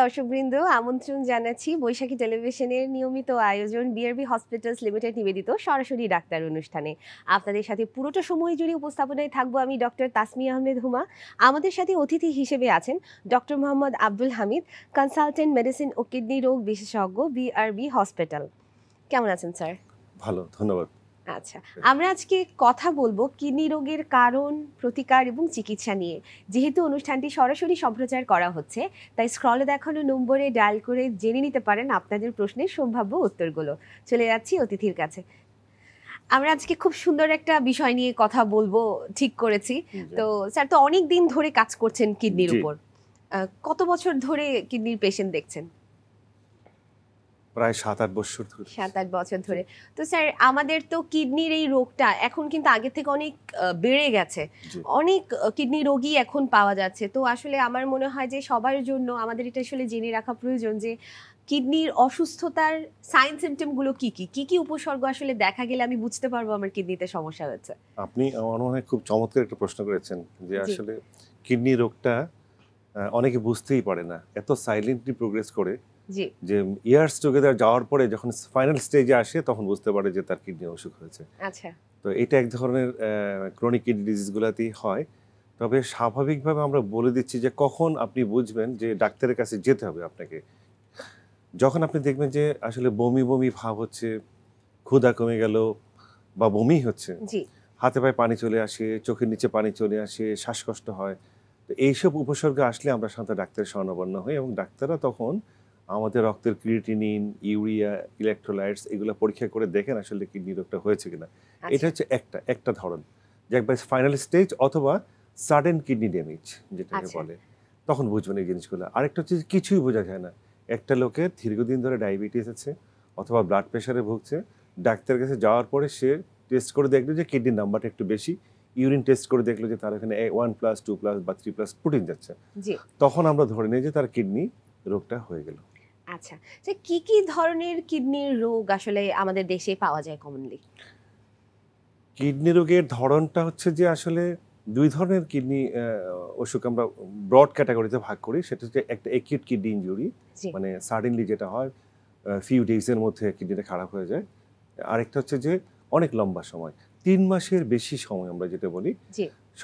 দর্শকবৃন্দ আমন্ত্রণ জানাচ্ছি বৈশাখী টেলিভিশনের নিয়মিত আয়োজন বিআরবি হসপিটালস লিমিটেড নিবেদিত সরাসরি ডাক্তার অনুষ্ঠানে আপনাদের সাথে পুরোটা সময় জুড়ে উপস্থাপনায় থাকবো আমি ডক্টর তাসমি আহমেদ হুমা আমাদের সাথে অতিথি হিসেবে আছেন doctor Mohammad Abdul Hamid consultant medicine ও কিডনি রোগ বিশেষজ্ঞ বিআরবি হসপিটাল কেমন আছেন স্যার ভালো ধন্যবাদ আচ্ছা আমরা আজকে কথা বলবো কিডনি রোগের কারণ প্রতিকার এবং চিকিৎসা নিয়ে যেহেতু অনুষ্ঠানটি সরাসরি সম্প্রচার করা হচ্ছে তাই স্ক্রলে দেখানো নম্বরে ডায়াল করে জেনে নিতে পারেন আপনাদের প্রশ্নের সম্ভাব্য উত্তরগুলো চলে যাচ্ছি অতিথির কাছে আমরা আজকে খুব সুন্দর একটা বিষয় নিয়ে কথা বলবো ঠিক করেছি তো স্যার তো অনেক দিন ধরে কাজ করছেন কিডনির উপর কত বছর ধরে কিডনির পেশেন্ট দেখছেন প্রায় সাত আট বছর ধরে সাত আট বছর ধরে তো স্যার আমাদের তো কিডনির এই রোগটা এখন কিন্তু আগে থেকে অনেক বেড়ে গেছে অনেক কিডনি রোগী এখন পাওয়া যাচ্ছে তো আসলে আমার মনে হয় যে সবার জন্য আমাদের এটা আসলে জেনে রাখা প্রয়োজন যে কিডনির অসুস্থতার সাইন সিমটমগুলো কি কি কি কি উপসর্গ আসলে দেখা গেলে আমি বুঝতে পারবো আমার কিডনিতে সমস্যা হয়েছে আপনি আমার মনে হয় খুব চমৎকার একটা প্রশ্ন করেছেন যে আসলে কিডনি রোগটা অনেকে বুঝতেই পারে না এত সাইলেন্টলি প্রোগ্রেস করে যে ইয়ার্স টুগেদার যাওয়ার পরে যখন ফাইনাল স্টেজে আসে তখন বুঝতে পারে যে তার কিডনি অসুখ হয়েছে আচ্ছা তো এটা এক ধরনের ক্রনিক কিডনি ডিজিজগুলোতেই হয় তবে স্বাভাবিকভাবে আমরা বলে দিচ্ছি যে কখন আপনি বুঝবেন যে ডাক্তারের কাছে যেতে হবে আপনাকে যখন আপনি দেখবেন যে আসলে বমি বমি ভাব হচ্ছে ক্ষুধা কমে গেল বা বমি হচ্ছে হাতে পায়ে পানি চলে আসে চোখের নিচে পানি চলে আসে শ্বাসকষ্ট হয় তো এইসব উপসর্গ আসলে আমরা সাধারণত ডাক্তারের শরণাপন্ন হই এবং ডাক্তাররা তখন আমাদের রক্তের ক্রিয়েটিনিন ইউরিয়া ইলেকট্রোলাইটস এগুলো পরীক্ষা করে দেখেন আসলে কিডনি রোগটা হয়েছে কিনা আচ্ছা। এটা হচ্ছে একটা একটা ধরন যে একবার ফাইনাল স্টেজ অথবা সাডেন কিডনি ড্যামেজ যেটাকে আচ্ছা। বলে তখন বুঝবেন এই জিনিসগুলো আরেকটা হচ্ছে কিছুই বোঝা যায় না একটা লোকের দীর্ঘদিন ধরে ডায়াবেটিস আছে অথবা ব্লাড প্রেশারে ভুগছে ডাক্তারের কাছে যাওয়ার পরে সে টেস্ট করে দেখলো যে কিডনির নাম্বারটা একটু বেশি ইউরিন টেস্ট করে দেখলো যে তার এখানে ওয়ান প্লাস টু প্লাস বা থ্রি প্লাস প্রোটিন যাচ্ছে তখন আমরা ধরে নিই যে তার কিডনি রোগটা হয়ে গেল আচ্ছা যে কি কি ধরনের কিডনির রোগ আসলে আমাদের দেশে পাওয়া যায় কমনলি কিডনি রোগের ধরনটা হচ্ছে যে আসলে দুই ধরনের কিডনি অসুখ আমরা ব্রড ক্যাটাগরিতে ভাগ করি সেটা হচ্ছে একটা একিউট কিডনি ইঞ্জুরি মানে সাডেনলি যেটা হয় ফিউ ডেজের মধ্যে কিডনিটা খারাপ হয়ে যায় আরেকটা হচ্ছে যে অনেক লম্বা সময় তিন মাসের বেশি সময় আমরা যেটা বলি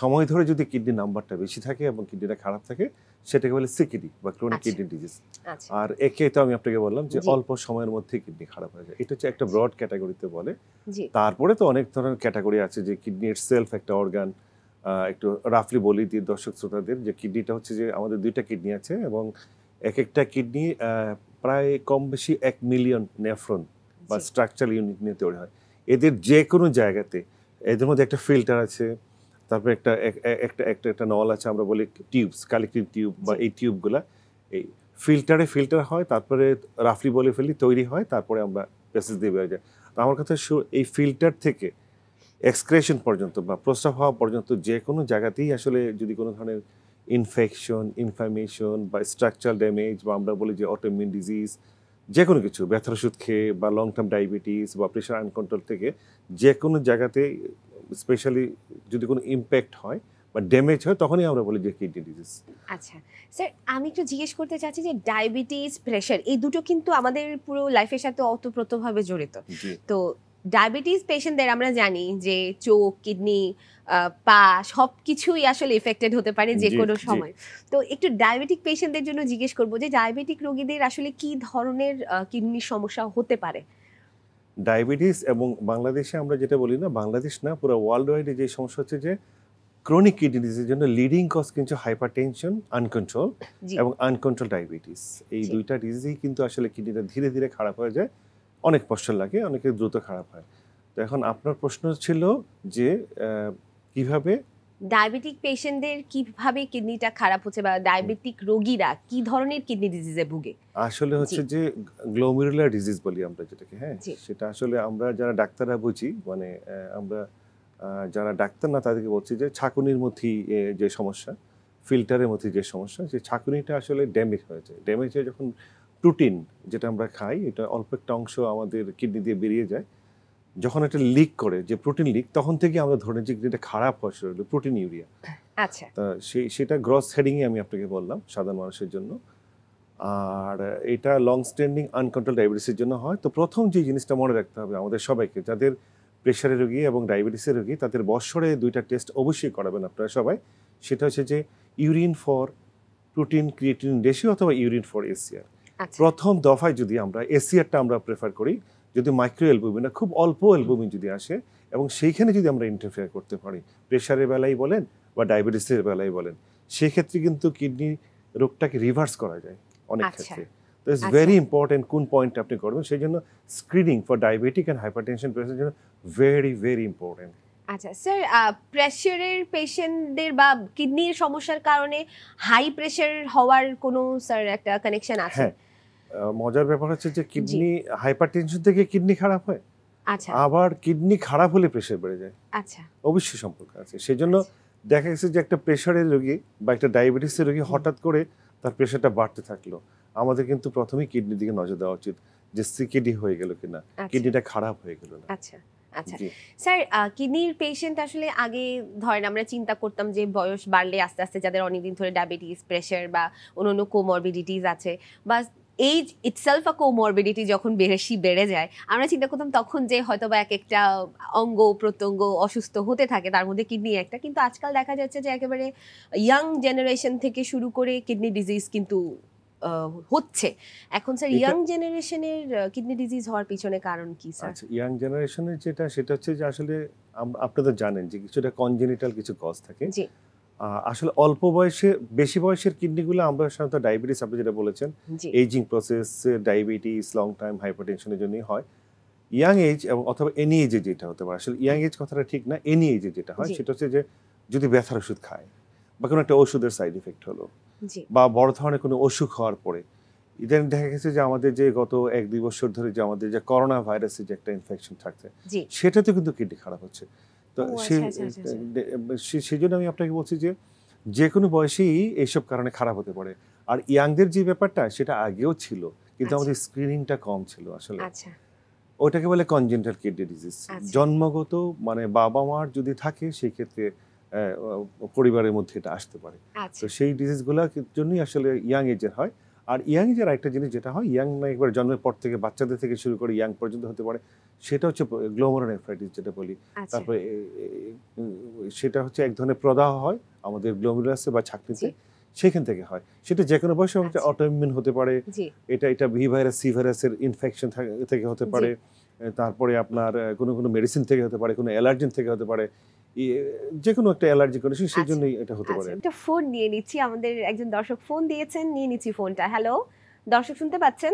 সময় ধরে যদি কিডনি নাম্বারটা বেশি থাকে এবং কিডনিটা খারাপ থাকে সেটাকে বলে সিকিডি বা ক্রনিক কিডনি ডিজিজ আর একে তো আমি আপনাকে বললাম যে অল্প সময়ের মধ্যে কিডনি খারাপ হয়ে যায় এটা হচ্ছে একটা ব্রড ক্যাটাগরিতে বলে তারপরে তো অনেক ধরনের ক্যাটাগরি আছে যে কিডনি সেলফ একটা অর্গান একটু রাফলি বলি দিয়ে দর্শক শ্রোতাদের যে কিডনিটা হচ্ছে যে আমাদের দুইটা কিডনি আছে এবং এক একটা কিডনি প্রায় কম বেশি এক মিলিয়ন নেফ্রন বা স্ট্রাকচার ইউনিট নিয়ে তৈরি হয় এদের যে কোনো জায়গাতে এদের মধ্যে একটা ফিল্টার আছে তারপরে একটা একটা একটা একটা নল আছে আমরা বলি টিউবস কালেক্টিভ টিউব বা এই টিউবগুলা এই ফিল্টারে ফিল্টার হয় তারপরে রাফলি বলে ফেলি তৈরি হয় তারপরে আমরা পেসেস দিয়ে বেরোয় যায় তো আমার কথা এই ফিল্টার থেকে এক্সক্রেশন পর্যন্ত বা প্রস্রাব হওয়া পর্যন্ত যে কোনো জায়গাতেই আসলে যদি কোনো ধরনের ইনফেকশন ইনফ্লামেশন বা স্ট্রাকচারাল ড্যামেজ বা আমরা বলি যে অটোমিন ডিজিজ যে কোনো কিছু ব্যথার ওষুধ খেয়ে বা লং টার্ম ডায়াবেটিস বা প্রেশার আনকন্ট্রোল থেকে যে কোনো জায়গাতে স্পেশালি যদি কোনো ইম্প্যাক্ট হয় বা ড্যামেজ হয় তখনই আমরা বলি যে কিডনি ডিজিজ আচ্ছা স্যার আমি একটু জিজ্ঞেস করতে চাচ্ছি যে ডায়াবেটিস প্রেশার এই দুটো কিন্তু আমাদের পুরো লাইফের সাথে অতপ্রতভাবে জড়িত তো ডায়াবেটিস পেশেন্টদের আমরা জানি যে চোখ কিডনি পা সব কিছুই আসলে এফেক্টেড হতে পারে যে কোনো সময় তো একটু ডায়াবেটিক পেশেন্টদের জন্য জিজ্ঞেস করবো যে ডায়াবেটিক রোগীদের আসলে কি ধরনের কিডনির সমস্যা হতে পারে ডায়াবেটিস এবং বাংলাদেশে আমরা যেটা বলি না বাংলাদেশ না পুরো ওয়ার্ল্ড ওয়াইডে যে সমস্যা হচ্ছে যে ক্রনিক কিডনি ডিজিজের জন্য লিডিং কজ কিন্তু হাইপার টেনশন আনকন্ট্রোল এবং আনকন্ট্রোল ডায়াবেটিস এই দুইটা ডিজিজই কিন্তু আসলে কিডনিটা ধীরে ধীরে খারাপ হয়ে যায় অনেক কষ্ট লাগে অনেকে দ্রুত খারাপ হয় তো এখন আপনার প্রশ্ন ছিল যে কিভাবে ডায়াবেটিক পেশেন্টদের কিভাবে কিডনিটা খারাপ হচ্ছে বা ডায়াবেটিক রোগীরা কি ধরনের কিডনি ডিজিজে ভুগে আসলে হচ্ছে যে গ্লোমেরুলার ডিজিজ বলি আমরা যেটাকে হ্যাঁ সেটা আসলে আমরা যারা ডাক্তাররা বুঝি মানে আমরা যারা ডাক্তার না তাদেরকে বলছি যে ছাকুনির মধ্যেই যে সমস্যা ফিল্টারের মধ্যে যে সমস্যা সেই ছাকুনিটা আসলে ড্যামেজ হয়েছে ড্যামেজ হয়ে যখন প্রোটিন যেটা আমরা খাই এটা অল্প একটা অংশ আমাদের কিডনি দিয়ে বেরিয়ে যায় যখন একটা লিক করে যে প্রোটিন লিক তখন থেকে আমরা ধরে নিচ্ছি যেটা খারাপ ফসল হলো প্রোটিন ইউরিয়া আচ্ছা তা সেই সেটা গ্রস হেডিংয়ে আমি আপনাকে বললাম সাধারণ মানুষের জন্য আর এটা লং স্ট্যান্ডিং আনকন্ট্রোল ডায়াবেটিসের জন্য হয় তো প্রথম যে জিনিসটা মনে রাখতে হবে আমাদের সবাইকে যাদের প্রেশারের রোগী এবং ডায়াবেটিসের রোগী তাদের বছরে দুইটা টেস্ট অবশ্যই করাবেন আপনারা সবাই সেটা হচ্ছে যে urine for protein creatine ratio অথবা ইউরিন ফর এসিআর প্রথম দফায় যদি আমরা এসিআরটা আমরা প্রেফার করি যদি মাইক্রো অ্যালবুমিন না খুব অল্প অ্যালবুমিন যদি আসে এবং সেইখানে যদি আমরা ইন্টারফেয়ার করতে পারি প্রেশারের বেলায় বলেন বা ডায়াবেটিসের বেলায় বলেন সেক্ষেত্রে কিন্তু কিডনি রোগটাকে রিভার্স করা যায় অনেক আচ্ছা, ক্ষেত্রে তো ইটস ভেরি ইম্পর্টেন্ট কোন পয়েন্ট আপনি করবেন সেই জন্য screening for diabetic and hypertension পেশেন্টের জন্য ভেরি ভেরি ইম্পর্টেন্ট আচ্ছা স্যার প্রেশারের পেশেন্টদের বা কিডনির সমস্যার কারণে হাই প্রেশার হওয়ার কোনো স্যার একটা কানেকশন আছে হ্যাঁ মজার ব্যাপার হচ্ছে যে কিডনি হাইপারটেনশন থেকে কিডনি খারাপ হয় আচ্ছা আবার কিডনি খারাপ হলে প্রেশার বেড়ে যায় আচ্ছা অবশ্যই সম্পর্ক আছে সেজন্য আচ্ছা। দেখা গেছে যে একটা প্রেশারের রোগী বা একটা ডায়াবেটিসের রোগী হঠাৎ করে তার প্রেশারটা বাড়তে থাকলো আমাদের কিন্তু প্রথমেই কিডনির দিকে নজর দেওয়া উচিত যে সিকিডি হয়ে গেল কিনা আচ্ছা। কিডনিটা খারাপ হয়ে গেল না আচ্ছা আচ্ছা স্যার কিডনির পেশেন্ট আসলে আগে ধরেন আমরা চিন্তা করতাম যে বয়স বাড়লে আস্তে আস্তে যাদের অনেকদিন ধরে ডায়াবেটিস প্রেশার বা অন্য কোমরবিডিটিস আছে বা এইজ ইটসেলফ আ কোমরবিডিটি যখন বেশি বেড়ে যায় আমরা চিন্তা করতাম তখন যে হয়তো বা এক একটা অঙ্গ প্রত্যঙ্গ অসুস্থ হতে থাকে তার মধ্যে কিডনি একটা কিন্তু আজকাল দেখা যাচ্ছে যে একেবারে ইয়াং জেনারেশন থেকে শুরু করে কিডনি ডিজিজ কিন্তু হচ্ছে এখন স্যার ইয়াং জেনারেশনের কিডনি ডিজিজ হওয়ার পিছনে কারণ কি স্যার ইয়াং জেনারেশনের যেটা সেটা হচ্ছে যে আসলে আপনারা জানেন যে কিছুটা কনজেনিটাল কিছু কজ থাকে আসলে অল্প বয়সে বেশি বয়সের কিডনিগুলো আমরা সাধারণত ডায়াবেটিস আপনি যেটা বলেছেন aging process diabetes long time হাইপারটেনশনের জন্যই হয় ইয়াং এজ এবং অথবা এনি এজে যেটা হতে পারে আসলে ইয়াং এজ কথাটা ঠিক না এনি এজে যেটা হয় সেটা হচ্ছে যে যদি ব্যথার ওষুধ খায় বা কোনো একটা ওষুধের সাইড ইফেক্ট হলো বা বড় ধরনের কোনো অসুখ হওয়ার পরে ইদানিং দেখা গেছে যে আমাদের যে গত এক দুই বছর ধরে যে আমাদের যে করোনা ভাইরাসের যে একটা ইনফেকশন থাকছে সেটাতে কিন্তু কিডনি খারাপ হচ্ছে আচ্ছা, আচ্ছা, আচ্ছা, সেজন্য আমি আপনাকে বলছি যে যে কোনো বয়সেই এইসব কারণে খারাপ হতে পারে আর ইয়াংদের যে ব্যাপারটা সেটা আগেও ছিল কিন্তু আমাদের স্ক্রিনিংটা কম ছিল আসলে ওটাকে বলে কনজেন্টাল কিডনি ডিজিজ জন্মগত মানে বাবা মার যদি থাকে সেই ক্ষেত্রে পরিবারের মধ্যে এটা আসতে পারে তো সেই ডিজিজগুলোর জন্যই আসলে ইয়াং এজের হয় আর ইয়াং যে আরেকটা জিনিস যেটা হয় ইয়াং না একবার জন্মের পর থেকে বাচ্চাদের থেকে শুরু করে ইয়াং পর্যন্ত হতে পারে সেটা হচ্ছে গ্লোমোরোনেফ্রাইটিস যেটা বলি আচ্ছা। তারপরে সেটা হচ্ছে এক ধরনের প্রদাহ হয় আমাদের গ্লোমুলাসে বা ছাকনিতে সেখান থেকে হয় সেটা যে কোনো বয়সে অটোইমিউন আচ্ছা। হতে পারে এটা এটা ভি ভাইরাস সি ভাইরাসের ইনফেকশন থেকে হতে পারে তারপরে আপনার কোনো কোনো মেডিসিন থেকে হতে পারে কোনো অ্যালার্জেন থেকে হতে পারে যে কোনো একটা অ্যালার্জি কন্ডিশন আচ্ছা। সেই জন্যই এটা হতে আচ্ছা, পারে একটা ফোন নিয়ে নিচ্ছি আমাদের একজন দর্শক ফোন দিয়েছেন নিয়ে নিচ্ছি ফোনটা হ্যালো দর্শক শুনতে পাচ্ছেন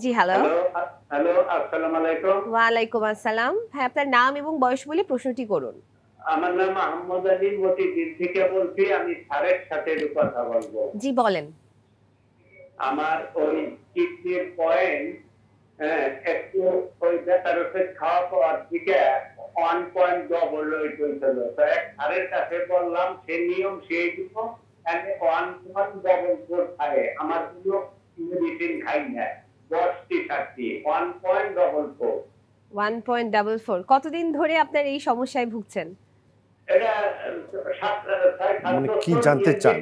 জি হ্যালো হ্যালো আসসালামু আলাইকুম ওয়া আলাইকুম আসসালাম হ্যাঁ আপনার নাম এবং বয়স বলে প্রশ্নটি করুন আমার নাম আহমদ আলী থেকে বলছি আমি সাথে কথা বলবো জি বলেন আমার ওই কিডনির পয়েন্ট হ্যাঁ, একটু ওই বেতার ওষুধ খাওয়া পর থেকে ওয়ান পয়েন্ট ডবল ওই হয়েছিল তো এক সারের কাছে বললাম সে নিয়ম সেই দিব আমি ওয়ান পয়েন্ট ডবল ফোর খায় আমার কোনো মেডিসিন খাই না দশটি থাকছি one point double four one point double four কতদিন ধরে আপনার এই সমস্যায় ভুগছেন মানে কি জানতে চান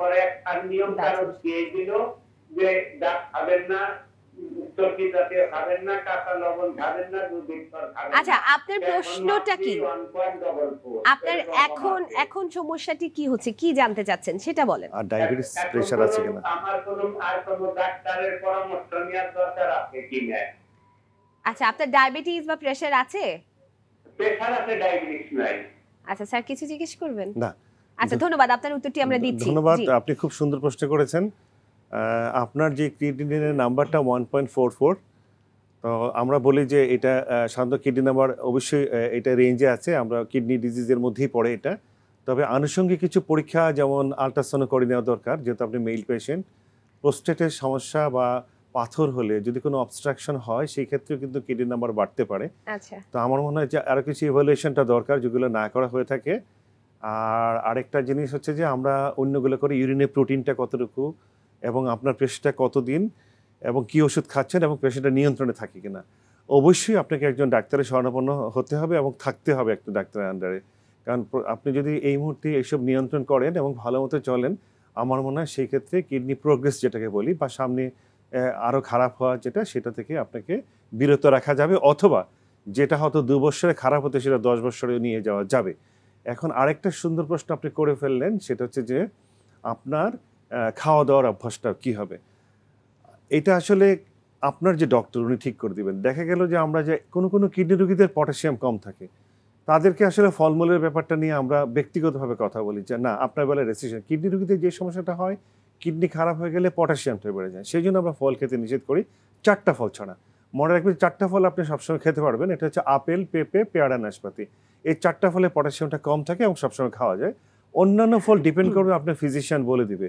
পরে এক নিয়ম কারণ দিয়ে দিল যে ডাক খাবেন না আচ্ছা আপনার প্রশ্নটা কি আপনার এখন এখন সমস্যাটি কি হচ্ছে কি জানতে চাচ্ছেন সেটা বলেন আর ডায়াবেটিস প্রেসার আছে কিনা আমার কোনো আর কোনো ডাক্তারের পরামর্শ নেওয়ার দরকার আছে আচ্ছা আপনার ডায়াবেটিস বা প্রেসার আছে প্রেসার আছে ডায়াবেটিস নাই আচ্ছা স্যার কিছু জিজ্ঞেস করবেন না আচ্ছা ধন্যবাদ আপনার উত্তরটি আমরা দিচ্ছি ধন্যবাদ আপনি খুব সুন্দর প্রশ্ন করেছেন আপনার যে কিডনি নাম্বারটা ওয়ান পয়েন্ট ফোর ফোর তো আমরা বলি যে এটা সাধারণত কিডনি নাম্বার অবশ্যই এটা রেঞ্জে আছে আমরা কিডনি ডিজিজের মধ্যেই পড়ে এটা তবে আনুষঙ্গিক কিছু পরীক্ষা যেমন আলট্রাসাউন্ড করে নেওয়া দরকার যেহেতু আপনি মেল পেশেন্ট প্রোস্টেটের সমস্যা বা পাথর হলে যদি কোনো অবস্ট্রাকশন হয় সেই ক্ষেত্রে কিন্তু কিডনি নাম্বার বাড়তে পারে আচ্ছা। তো আমার মনে হয় যে আরও কিছু ইভালুয়েশনটা দরকার যেগুলো না করা হয়ে থাকে আর আরেকটা জিনিস হচ্ছে যে আমরা অন্যগুলো করে ইউরিনের প্রোটিনটা কতটুকু এবং আপনার পেশেন্টটা কতদিন এবং কি ওষুধ খাচ্ছেন এবং পেশেন্টটা নিয়ন্ত্রণে থাকে কিনা অবশ্যই আপনাকে একজন ডাক্তারের স্বর্ণাপন্ন হতে হবে এবং থাকতে হবে একটা ডাক্তারের আন্ডারে কারণ আপনি যদি এই মুহূর্তে এইসব নিয়ন্ত্রণ করেন এবং ভালো মতো চলেন আমার মনে হয় সেই ক্ষেত্রে কিডনি প্রোগ্রেস যেটাকে বলি বা সামনে আরও খারাপ হওয়া যেটা সেটা থেকে আপনাকে বিরত রাখা যাবে অথবা যেটা হয়তো দু বছরে খারাপ হতে সেটা দশ বছরে নিয়ে যাওয়া যাবে এখন আরেকটা সুন্দর প্রশ্ন আপনি করে ফেললেন সেটা হচ্ছে যে আপনার খাওয়া দাওয়ার অভ্যাসটা কী হবে এটা আসলে আপনার যে ডক্টর উনি ঠিক করে দিবেন দেখা গেল যে আমরা যে কোনো কোনো কিডনি রুগীদের পটাশিয়াম কম থাকে তাদেরকে আসলে ফলমূলের ব্যাপারটা নিয়ে আমরা ব্যক্তিগতভাবে কথা বলি যে না আপনার বেলায় রেসিশন কিডনি রুগীদের যে সমস্যাটা হয় কিডনি খারাপ হয়ে গেলে পটাশিয়ামটা বেড়ে যায় সেই জন্য আমরা ফল খেতে নিষেধ করি চারটা ফল ছাড়া মনে রাখবেন চারটা ফল আপনি সবসময় খেতে পারবেন এটা হচ্ছে আপেল পেঁপে পেয়ারা নাশপাতি এই চারটা ফলে পটাশিয়ামটা কম থাকে এবং সবসময় খাওয়া যায় অন্যান্য ফল ডিপেন্ড করবে আপনার ফিজিশিয়ান বলে দিবে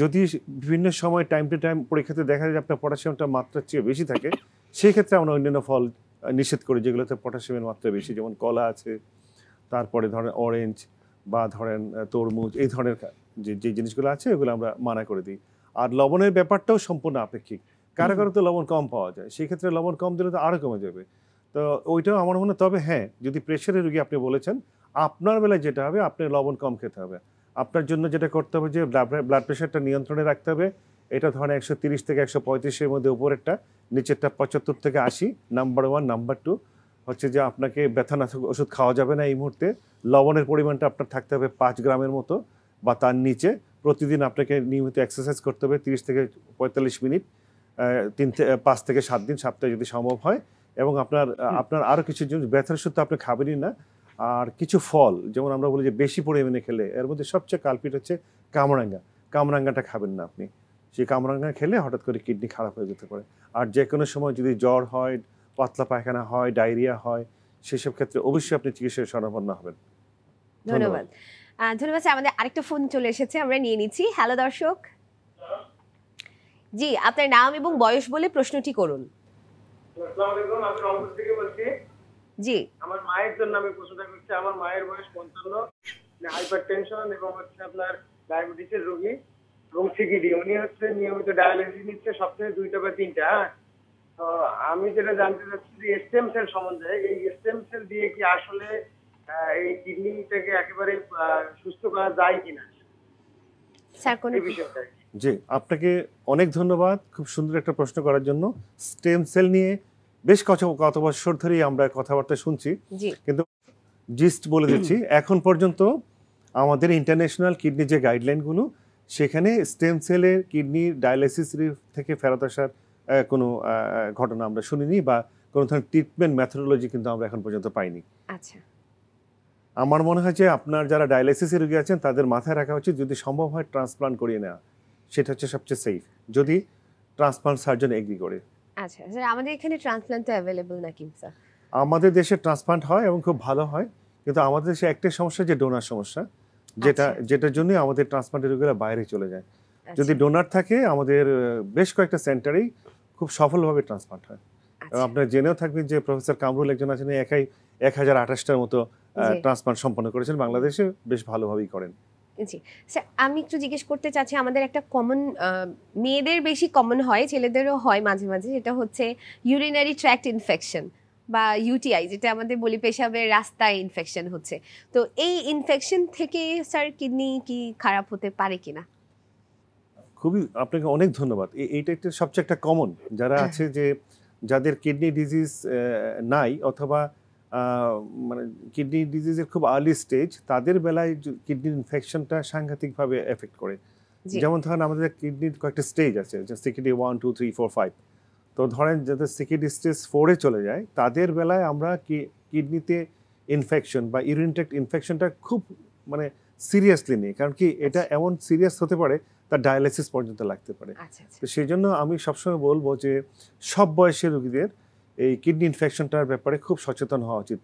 যদি বিভিন্ন সময় টাইম টু টাইম পরীক্ষাতে দেখা যায় আপনার পটাশিয়ামটা মাত্রার চেয়ে বেশি থাকে সেই ক্ষেত্রে আমরা অন্যান্য ফল নিষেধ করি যেগুলোতে পটাশিয়ামের মাত্রা বেশি যেমন কলা আছে তারপরে ধরেন অরেঞ্জ বা ধরেন তরমুজ এই ধরনের যে যে জিনিসগুলো আছে ওগুলো আমরা মানা করে দিই আর লবণের ব্যাপারটাও সম্পূর্ণ আপেক্ষিক কারো কারো তো লবণ কম পাওয়া যায় সেক্ষেত্রে লবণ কম দিলে তো আরও কমে যাবে তো ওইটাও আমার মনে তবে হ্যাঁ যদি প্রেশারের রুগী আপনি বলেছেন আপনার বেলায় যেটা হবে আপনি লবণ কম খেতে হবে আপনার জন্য যেটা করতে হবে যে ব্লাড প্রেশারটা নিয়ন্ত্রণে রাখতে হবে এটা ধরেন একশো তিরিশ থেকে একশো পঁয়ত্রিশের মধ্যে উপরেরটা নিচেরটা পঁচাত্তর থেকে আশি নাম্বার ওয়ান নাম্বার টু হচ্ছে যে আপনাকে ব্যথানাশক ওষুধ খাওয়া যাবে না এই মুহূর্তে লবণের পরিমাণটা আপনার থাকতে হবে পাঁচ গ্রামের মতো বা তার নিচে প্রতিদিন আপনাকে নিয়মিত এক্সারসাইজ করতে হবে তিরিশ থেকে পঁয়তাল্লিশ মিনিট তিন পাঁচ থেকে সাত দিন সপ্তাহে যদি সম্ভব হয় এবং আপনার আপনার আরও কিছু জিনিস ব্যথার ওষুধ তো আপনি খাবেনই না আর কিছু ফল যেমন আমরা বলি যে বেশি পরিমাণে খেলে এর মধ্যে সবচেয়ে কালপিট হচ্ছে কামরাঙ্গা কামরাঙ্গাটা খাবেন না আপনি সেই কামরাঙ্গা খেলে হঠাৎ করে কিডনি খারাপ হয়ে যেতে পারে আর যে কোনো সময় যদি জ্বর হয় পাতলা পায়খানা হয় ডায়রিয়া হয় সেসব ক্ষেত্রে অবশ্যই আপনি চিকিৎসার শরণাপন্ন হবেন ধন্যবাদ ধন্যবাদ আমাদের আরেকটা ফোন চলে এসেছে আমরা নিয়ে নিচ্ছি হ্যালো দর্শক জি আপনার নাম এবং বয়স বলে প্রশ্নটি করুন আসসালামু আলাইকুম আমি রংপুর থেকে বলছি জি আমার মায়ের জন্য আমি প্রশ্নটা করছি আমার মায়ের বয়স পঞ্চান্ন হাইপার মানে টেনশন এবং হচ্ছে আপনার ডায়াবেটিসের রোগী এবং সিকিডি উনি হচ্ছে নিয়মিত ডায়ালিসিস নিচ্ছে সপ্তাহে দুইটা বা তিনটা হ্যাঁ? তো আমি যেটা জানতে চাচ্ছি যে স্টেম সেল সম্বন্ধে এই স্টেম সেল দিয়ে কি আসলে এই কিডনিটাকে একেবারে সুস্থ করা যায় কিনা স্যার কোন জি আপনাকে অনেক ধন্যবাদ খুব সুন্দর একটা প্রশ্ন করার জন্য স্টেম সেল নিয়ে বেশ কত কত বছর ধরেই আমরা কথাবার্তা শুনছি কিন্তু জিস্ট বলে দিচ্ছি এখন পর্যন্ত আমাদের ইন্টারন্যাশনাল কিডনি যে গাইডলাইনগুলো সেখানে স্টেম সেলের কিডনি ডায়ালিসিস থেকে ফেরত আসার কোনো ঘটনা আমরা শুনিনি বা কোনো ধরনের ট্রিটমেন্ট ম্যাথোলজি কিন্তু আমরা এখন পর্যন্ত পাইনি আচ্ছা আমার মনে হয় যে আপনার যারা ডায়ালিসিস রোগী আছেন তাদের মাথায় রাখা উচিত যদি সম্ভব হয় ট্রান্সপ্লান্ট করিয়ে নেওয়া সেটা হচ্ছে সবচেয়ে সেফ যদি ট্রান্সপ্লান্ট সার্জন এগ্রি করে আচ্ছা স্যার আচ্ছা, আমাদের এখানে অ্যাভেলেবল নাকি স্যার আমাদের দেশে ট্রান্সপ্লান্ট হয় এবং খুব ভালো হয় কিন্তু আমাদের দেশে একটাই সমস্যা যে ডোনার সমস্যা যেটা আচ্ছা। যেটার জন্য আমাদের ট্রান্সপ্লান্ট রোগীরা বাইরে চলে যায় আচ্ছা। যদি ডোনার থাকে আমাদের বেশ কয়েকটা সেন্টারেই খুব সফলভাবে ট্রান্সপ্লান্ট হয় আপনারা জেনেও থাকবেন যে প্রফেসর কামরুল একজন আছেন একাই এক হাজার আঠাশটার মতো ট্রান্সপ্লান্ট সম্পন্ন করেছেন বাংলাদেশে বেশ ভালোভাবেই করেন জি স্যার আমি একটু জিজ্ঞেস করতে চাচ্ছি আমাদের একটা কমন মেয়েদের বেশি কমন হয় ছেলেদেরও হয় মাঝে মাঝে সেটা হচ্ছে ইউরিনারি ট্র্যাক্ট ইনফেকশন বা ইউটিআই যেটা আমাদের বলি পেশাবের রাস্তায় ইনফেকশন হচ্ছে তো এই ইনফেকশন থেকে স্যার কিডনি কি খারাপ হতে পারে কিনা খুবই আপনাকে অনেক ধন্যবাদ এইটা একটা সবচেয়ে একটা কমন যারা হ্যাঁ। আছে যে যাদের কিডনি ডিজিজ নাই অথবা মানে কিডনি ডিজিজের খুব আর্লি স্টেজ তাদের বেলায় কিডনির ইনফেকশনটা সাংঘাতিকভাবে এফেক্ট করে যেমন ধরেন আমাদের কিডনির কয়েকটা স্টেজ আছে CKD one two three four five তো ধরেন যাদের সিকিডি স্টেজ ফোরে চলে যায় তাদের বেলায় আমরা কিডনিতে ইনফেকশন বা ইউরিনটেক্ট ইনফেকশনটা খুব মানে সিরিয়াসলি নিই কারণ কি এটা আচ্ছা। এমন সিরিয়াস হতে পারে তার ডায়ালাইসিস পর্যন্ত লাগতে পারে আচ্ছা, আচ্ছা। তো সেই জন্য আমি সবসময় বলবো যে সব বয়সের রুগীদের এই কিডনি ইনফেকশনটার ব্যাপারে খুব সচেতন হওয়া উচিত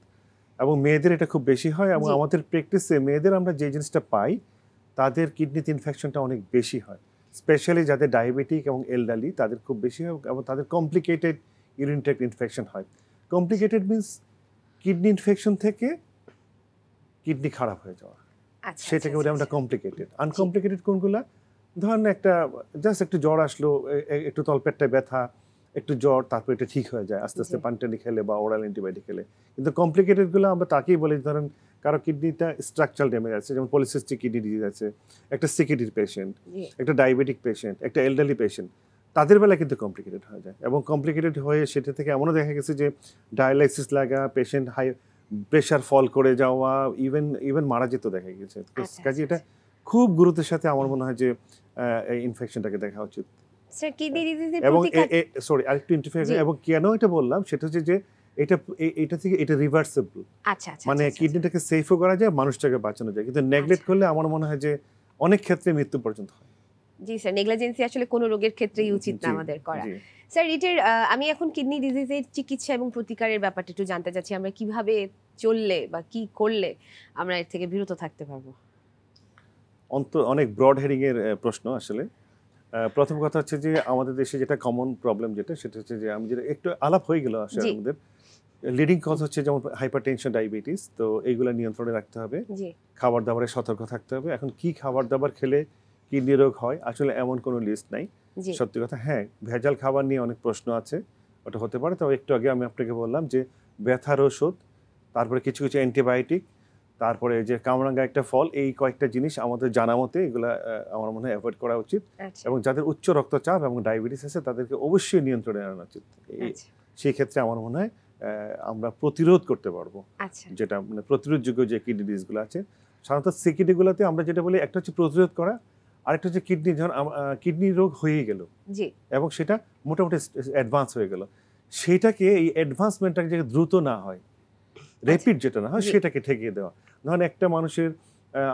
এবং মেয়েদের এটা খুব বেশি হয় এবং আমাদের প্র্যাকটিসে মেয়েদের আমরা যে জিনিসটা পাই তাদের কিডনিতে ইনফেকশনটা অনেক বেশি হয় স্পেশালি যাদের ডায়াবেটিক এবং এলডালি তাদের খুব বেশি হয় এবং তাদের কমপ্লিকেটেড ইউরিন ইনফেকশন হয় কমপ্লিকেটেড মিনস কিডনি ইনফেকশন থেকে কিডনি খারাপ হয়ে যাওয়া আচ্ছা, আচ্ছা, সেটাকে বলে আচ্ছা, আমরা কমপ্লিকেটেড আনকমপ্লিকেটেড কোনগুলা ধরেন একটা জাস্ট একটু জ্বর আসলো একটু তলপেটটা ব্যথা একটু জ্বর তারপর এটা ঠিক হয়ে যায় আস্তে আস্তে পানটানি খেলে বা ওরাল অ্যান্টিবায়োটিক খেলে কিন্তু কমপ্লিকেটেডগুলো আমরা তাকেই বলি ধরেন কারো কিডনিটা স্ট্রাকচারাল ড্যামেজ আছে যেমন পলিসিস্টিক কিডনি ডিজিজ আছে একটা সিকিডির পেশেন্ট একটা ডায়াবেটিক পেশেন্ট একটা এলডারলি পেশেন্ট তাদের বেলা কিন্তু কমপ্লিকেটেড হয়ে যায় এবং কমপ্লিকেটেড হয়ে সেটা থেকে এমনও দেখা গেছে যে ডায়ালাইসিস লাগা পেশেন্ট হাই প্রেশার ফল করে যাওয়া ইভেন ইভেন মারা যেত দেখা গেছে আচ্ছা, কাজে আচ্ছা, এটা আচ্ছা। খুব গুরুত্বের সাথে আমার মনে হয় যে ইনফেকশনটাকে দেখা উচিত স্যার এবং সরি কেন এটা বললাম সেটা হচ্ছে যে এটা এটা থেকে এটা রিভার্সেবল আচ্ছা, আচ্ছা, মানে কিডনিটাকে আচ্ছা, সেফও করা যায় মানুষটাকে বাঁচানো যায় কিন্তু নেগলেক্ট করলে আমার মনে হয় যে অনেক ক্ষেত্রে মৃত্যু পর্যন্ত হয় জি স্যার নেগলিজেন্সি আসলে কোনো রোগের ক্ষেত্রেই উচিত না আমাদের করা স্যার এটার আমি এখন কিডনি ডিজিজের চিকিৎসা এবং প্রতিকারের ব্যাপারটা একটু জানতে চাচ্ছি আমরা কিভাবে চললে বা কি করলে আমরা এর থেকে বিরত থাকতে পারবো অন্ত অনেক ব্রড হেডিং এর প্রশ্ন আসলে প্রথম কথা হচ্ছে যে আমাদের দেশে যেটা কমন প্রবলেম যেটা সেটা হচ্ছে যে আমি যেটা একটু আলাপ হয়ে গেল আসলে আমাদের লিডিং কজ হচ্ছে যেমন হাইপার টেনশন ডায়াবেটিস তো এইগুলো নিয়ন্ত্রণে রাখতে হবে খাবার দাবারে সতর্ক থাকতে হবে এখন কি খাবার দাবার খেলে কি রোগ হয় আসলে এমন কোনো লিস্ট নাই সত্যি কথা হ্যাঁ ভেজাল খাবার নিয়ে অনেক প্রশ্ন আছে ওটা হতে পারে তবে একটু আগে আমি আপনাকে বললাম যে ব্যথার ওষুধ তারপরে কিছু কিছু অ্যান্টিবায়োটিক তারপরে যে কামরাঙ্গা একটা ফল এই কয়েকটা জিনিস আমাদের জানা মতে এগুলা আমার মনে হয় অ্যাভয়েড করা উচিত আচ্ছা। এবং যাদের উচ্চ রক্তচাপ এবং ডায়াবেটিস আছে তাদেরকে অবশ্যই নিয়ন্ত্রণে আনা উচিত আচ্ছা। সেই ক্ষেত্রে আমার মনে হয় আমরা প্রতিরোধ করতে পারবো আচ্ছা। যেটা মানে প্রতিরোধযোগ্য যে কিডনি ডিজগুলো আছে সাধারণত সে কিডনিগুলোতে আমরা যেটা বলি একটা হচ্ছে প্রতিরোধ করা আরেকটা হচ্ছে কিডনি যখন কিডনি রোগ হয়ে গেল এবং সেটা মোটামুটি অ্যাডভান্স হয়ে গেল সেটাকে এই অ্যাডভান্সমেন্টটা যে দ্রুত না হয় র্যাপিড যেটা না হয় সেটাকে ঠেকিয়ে দেওয়া ধরেন একটা মানুষের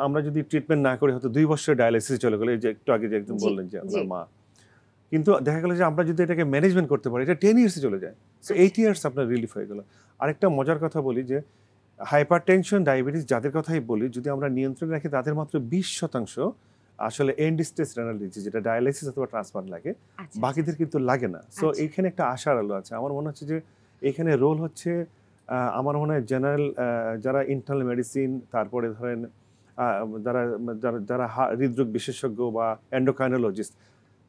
আমরা যদি ট্রিটমেন্ট না করে হয়তো দুই বছর ডায়ালিসিস চলে গেলে যে একটু আগে যে একদম বললেন যে আমার মা কিন্তু দেখা গেলো যে আমরা যদি এটাকে ম্যানেজমেন্ট করতে পারি এটা টেন ইয়ার্সে চলে যায় সো এইট ইয়ার্স আপনার রিলিফ হয়ে গেলো আরেকটা মজার কথা বলি যে হাইপার টেনশন ডায়াবেটিস যাদের কথাই বলি যদি আমরা নিয়ন্ত্রণে রাখি তাদের মাত্র বিশ শতাংশ আসলে এন্ড স্টেজ রেনাল দিচ্ছে যেটা ডায়ালিসিস অথবা ট্রান্সপ্লান্ট লাগে আচ্ছা, আচ্ছা। বাকিদের কিন্তু লাগে না সো আচ্ছা। এইখানে একটা আশার আলো আছে আমার মনে হচ্ছে যে এখানে রোল হচ্ছে আমার মনে হয় জেনারেল যারা ইন্টারনাল মেডিসিন তারপরে ধরেন যারা যারা যারা হৃদরোগ বিশেষজ্ঞ বা অ্যান্ডোকাইনোলজিস্ট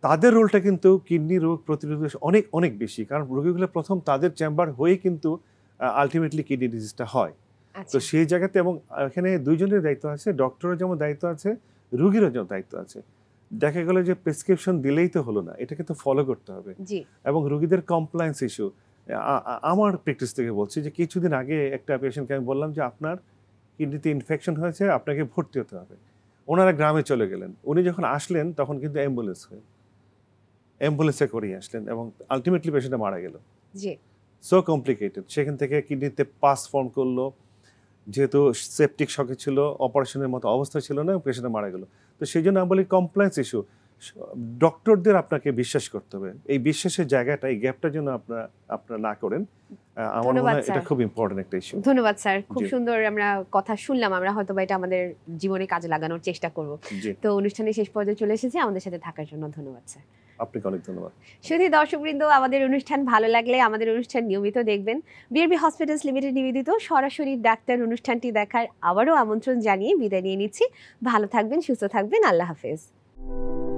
তাদের রোলটা কিন্তু কিডনি রোগ প্রতিরোধ অনেক অনেক বেশি কারণ রোগীগুলো প্রথম তাদের চেম্বার হয়ে কিন্তু আলটিমেটলি কিডনি ডিজিজটা হয় তো আচ্ছা। সেই জায়গাতে এবং এখানে দুইজনের দায়িত্ব আছে ডক্টরের যেমন দায়িত্ব আছে রুগীরও যেমন দায়িত্ব আছে দেখা গেল যে প্রেসক্রিপশন দিলেই তো হলো না এটাকে তো ফলো করতে হবে এবং রুগীদের কমপ্লায়েন্স ইস্যু আমার প্র্যাকটিস থেকে বলছি যে কিছুদিন আগে একটা পেশেন্টকে আমি বললাম যে আপনার কিডনিতে ইনফেকশন হয়েছে আপনাকে ভর্তি হতে হবে ওনারা গ্রামে চলে গেলেন উনি যখন আসলেন তখন কিন্তু অ্যাম্বুলেন্স হয়ে অ্যাম্বুলেন্সে করেই আসলেন এবং আলটিমেটলি পেশেন্টটা মারা গেল সো কমপ্লিকেটেড সেখান থেকে কিডনিতে পাস ফর্ম করলো যেহেতু সেপটিক শখে ছিল অপারেশনের মতো অবস্থা ছিল না পেশেন্টটা মারা গেল তো সেই জন্য আমি বলি কমপ্লায়েন্স ইস্যু ডক্টরদের আপনাকে বিশ্বাস করতে হবে এই বিশ্বাসের জায়গাটা এই গ্যাপটা যেন আপনারা আপনারা না করেন আমার মনে হয় এটা খুব ইম্পর্টেন্ট একটা ইস্যু ধন্যবাদ স্যার খুব সুন্দর আমরা কথা শুনলাম আমরা হয়তো এটা আমাদের জীবনে কাজে লাগানোর চেষ্টা করব তো অনুষ্ঠানের শেষ পর্যায়ে চলে এসেছি আমাদের সাথে থাকার জন্য ধন্যবাদ স্যার আপনাকে দর্শকবৃন্দ আমাদের অনুষ্ঠান ভালো লাগলে আমাদের অনুষ্ঠান নিয়মিত দেখবেন বিআরবি হসপিটালস লিমিটেড নিবেদিত সরাসরি ডাক্তার অনুষ্ঠানটি দেখার আবারও আমন্ত্রণ জানিয়ে বিদায় নিয়ে নিচ্ছি ভালো থাকবেন সুস্থ থাকবেন আল্লাহ হাফেজ